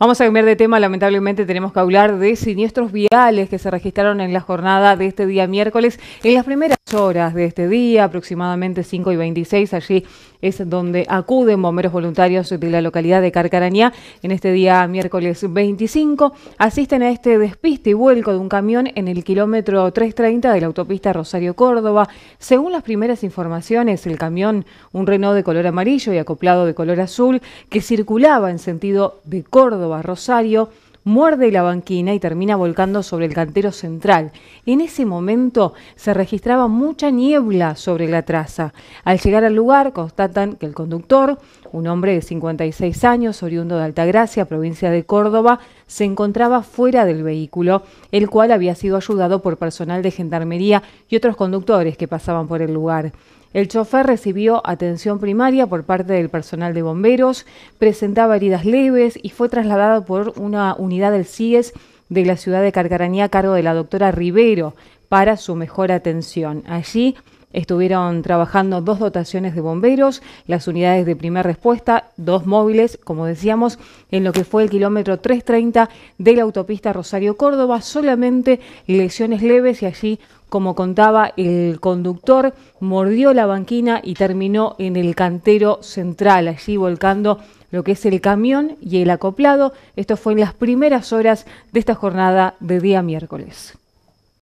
Vamos a cambiar de tema, lamentablemente tenemos que hablar de siniestros viales que se registraron en la jornada de este día miércoles. En las primeras horas de este día, aproximadamente 5 y 26, allí es donde acuden bomberos voluntarios de la localidad de Carcarañá. En este día miércoles 25 asisten a este despiste y vuelco de un camión en el kilómetro 330 de la autopista Rosario-Córdoba. Según las primeras informaciones, el camión, un Renault de color amarillo y acoplado de color azul, que circulaba en sentido de Córdoba, Rosario, muerde la banquina y termina volcando sobre el cantero central. En ese momento se registraba mucha niebla sobre la traza. Al llegar al lugar constatan que el conductor, un hombre de 56 años, oriundo de Altagracia, provincia de Córdoba, se encontraba fuera del vehículo, el cual había sido ayudado por personal de gendarmería y otros conductores que pasaban por el lugar. El chofer recibió atención primaria por parte del personal de bomberos, presentaba heridas leves y fue trasladado por una unidad del CIES de la ciudad de Carcaranía a cargo de la doctora Rivero para su mejor atención. Allí Estuvieron trabajando dos dotaciones de bomberos, las unidades de primera respuesta, dos móviles, como decíamos, en lo que fue el kilómetro 330 de la autopista Rosario-Córdoba, solamente lesiones leves y allí como contaba el conductor, mordió la banquina y terminó en el cantero central, allí volcando lo que es el camión y el acoplado. Esto fue en las primeras horas de esta jornada de día miércoles.